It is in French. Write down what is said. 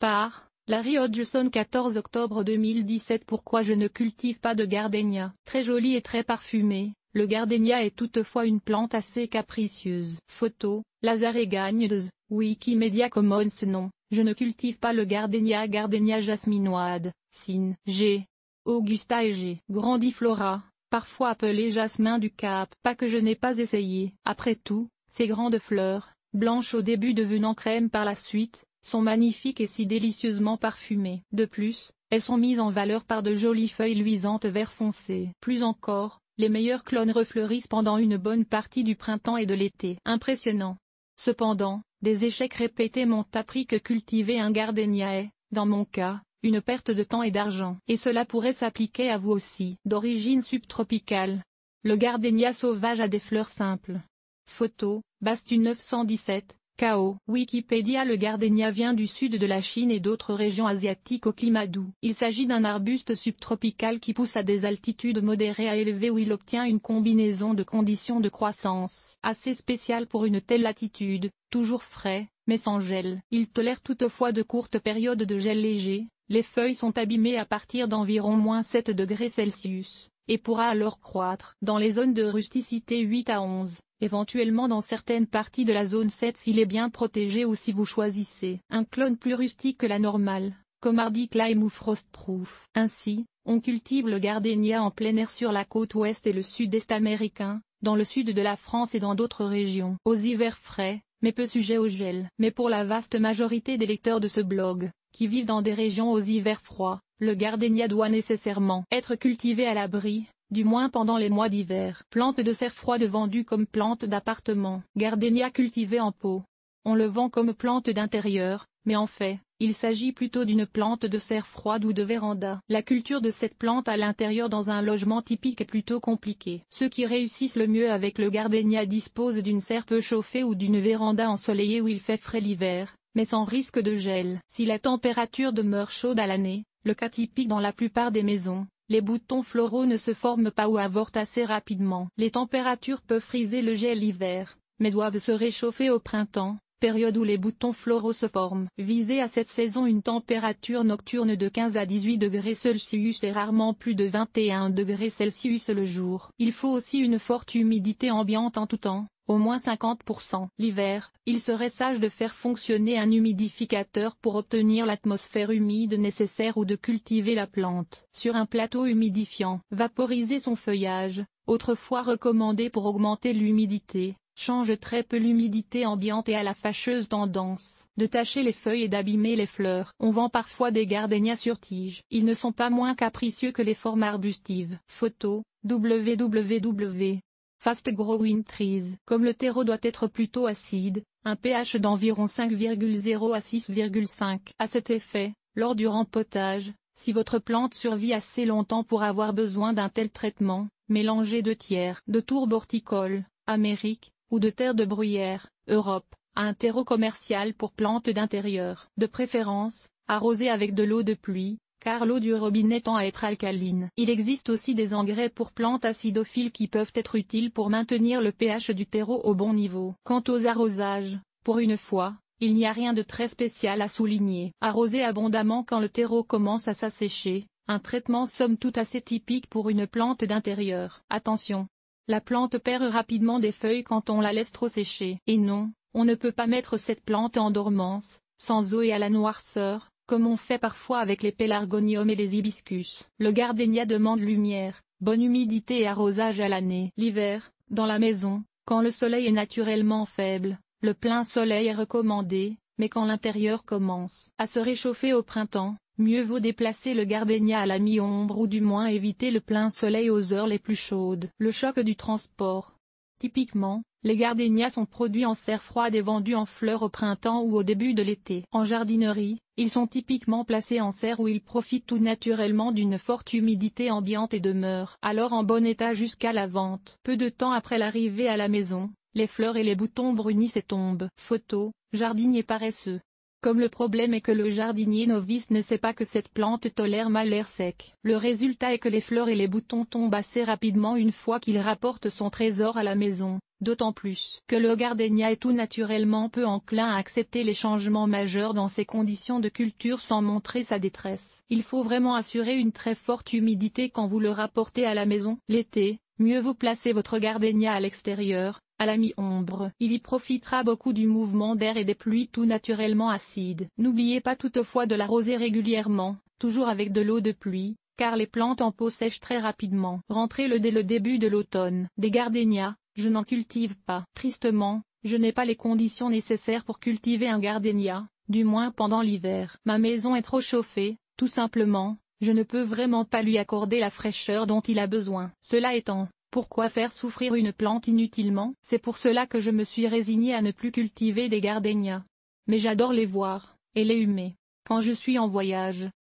Par Larry Hodgson 14 octobre 2017 Pourquoi je ne cultive pas de gardenia Très joli et très parfumé, le gardenia est toutefois une plante assez capricieuse. Photo, Lazare Gagne de Wikimedia Commons Non, je ne cultive pas le gardenia Gardenia jasminoide, Sin, G. Augusta et G. Grandiflora, parfois appelé jasmin du Cap. Pas que je n'ai pas essayé. Après tout, ces grandes fleurs, blanches au début devenant crème par la suite, sont magnifiques et si délicieusement parfumées. De plus, elles sont mises en valeur par de jolies feuilles luisantes vert foncé. Plus encore, les meilleurs clones refleurissent pendant une bonne partie du printemps et de l'été. Impressionnant. Cependant, des échecs répétés m'ont appris que cultiver un gardenia est, dans mon cas, une perte de temps et d'argent. Et cela pourrait s'appliquer à vous aussi. D'origine subtropicale. Le gardenia sauvage a des fleurs simples. Photo, Bastu 917, K.O. Wikipédia Le gardénia vient du sud de la Chine et d'autres régions asiatiques au climat doux. Il s'agit d'un arbuste subtropical qui pousse à des altitudes modérées à élevées où il obtient une combinaison de conditions de croissance assez spéciale pour une telle latitude, toujours frais, mais sans gel. Il tolère toutefois de courtes périodes de gel léger, les feuilles sont abîmées à partir d'environ moins 7 degrés Celsius, et pourra alors croître dans les zones de rusticité 8 à 11 éventuellement dans certaines parties de la zone 7 s'il est bien protégé ou si vous choisissez un clone plus rustique que la normale, comme Hardy Climb ou Frostproof. Ainsi, on cultive le gardénia en plein air sur la côte ouest et le sud-est américain, dans le sud de la France et dans d'autres régions. Aux hivers frais, mais peu sujet au gel. Mais pour la vaste majorité des lecteurs de ce blog, qui vivent dans des régions aux hivers froids, le gardenia doit nécessairement être cultivé à l'abri, du moins pendant les mois d'hiver. Plante de serre froide vendue comme plante d'appartement. Gardenia cultivée en pot. On le vend comme plante d'intérieur, mais en fait, il s'agit plutôt d'une plante de serre froide ou de véranda. La culture de cette plante à l'intérieur dans un logement typique est plutôt compliquée. Ceux qui réussissent le mieux avec le gardenia disposent d'une serre peu chauffée ou d'une véranda ensoleillée où il fait frais l'hiver, mais sans risque de gel. Si la température demeure chaude à l'année, le cas typique dans la plupart des maisons, les boutons floraux ne se forment pas ou avortent assez rapidement. Les températures peuvent friser le gel l'hiver, mais doivent se réchauffer au printemps, période où les boutons floraux se forment. Visez à cette saison une température nocturne de 15 à 18 degrés Celsius et rarement plus de 21 degrés Celsius le jour. Il faut aussi une forte humidité ambiante en tout temps, au moins 50%. L'hiver, il serait sage de faire fonctionner un humidificateur pour obtenir l'atmosphère humide nécessaire ou de cultiver la plante sur un plateau humidifiant. Vaporiser son feuillage, autrefois recommandé pour augmenter l'humidité, change très peu l'humidité ambiante et à la fâcheuse tendance de tacher les feuilles et d'abîmer les fleurs. On vend parfois des gardénias sur tige. Ils ne sont pas moins capricieux que les formes arbustives. Photo www Fast growing trees. Comme le terreau doit être plutôt acide, un pH d'environ 5,0 à 6,5. À cet effet, lors du rempotage, si votre plante survit assez longtemps pour avoir besoin d'un tel traitement, mélangez deux tiers de tourbe horticole, Amérique, ou de terre de bruyère, Europe, à un terreau commercial pour plantes d'intérieur. De préférence, arrosé avec de l'eau de pluie, car l'eau du robinet tend à être alcaline. Il existe aussi des engrais pour plantes acidophiles qui peuvent être utiles pour maintenir le pH du terreau au bon niveau. Quant aux arrosages, pour une fois, il n'y a rien de très spécial à souligner. Arroser abondamment quand le terreau commence à s'assécher, un traitement somme toute assez typique pour une plante d'intérieur. Attention La plante perd rapidement des feuilles quand on la laisse trop sécher. Et non, on ne peut pas mettre cette plante en dormance, sans eau et à la noirceur, comme on fait parfois avec les pélargoniums et les hibiscus. Le gardénia demande lumière, bonne humidité et arrosage à l'année. L'hiver, dans la maison, quand le soleil est naturellement faible, le plein soleil est recommandé, mais quand l'intérieur commence à se réchauffer au printemps, mieux vaut déplacer le gardénia à la mi-ombre ou du moins éviter le plein soleil aux heures les plus chaudes. Le choc du transport. Typiquement, les gardénias sont produits en serre froide et vendus en fleurs au printemps ou au début de l'été. En jardinerie, ils sont typiquement placés en serre où ils profitent tout naturellement d'une forte humidité ambiante et demeurent alors en bon état jusqu'à la vente. Peu de temps après l'arrivée à la maison, les fleurs et les boutons brunissent et tombent. Photo, jardinier paresseux. Comme le problème est que le jardinier novice ne sait pas que cette plante tolère mal l'air sec. Le résultat est que les fleurs et les boutons tombent assez rapidement une fois qu'il rapporte son trésor à la maison d'autant plus que le gardénia est tout naturellement peu enclin à accepter les changements majeurs dans ses conditions de culture sans montrer sa détresse. Il faut vraiment assurer une très forte humidité quand vous le rapportez à la maison. L'été, mieux vous placez votre gardénia à l'extérieur, à la mi-ombre. Il y profitera beaucoup du mouvement d'air et des pluies tout naturellement acides. N'oubliez pas toutefois de l'arroser régulièrement, toujours avec de l'eau de pluie, car les plantes en pot sèchent très rapidement. Rentrez-le dès le début de l'automne. Des gardénias, je n'en cultive pas. Tristement, je n'ai pas les conditions nécessaires pour cultiver un gardenia, du moins pendant l'hiver. Ma maison est trop chauffée, tout simplement, je ne peux vraiment pas lui accorder la fraîcheur dont il a besoin. Cela étant, pourquoi faire souffrir une plante inutilement C'est pour cela que je me suis résigné à ne plus cultiver des gardenias. Mais j'adore les voir, et les humer. Quand je suis en voyage,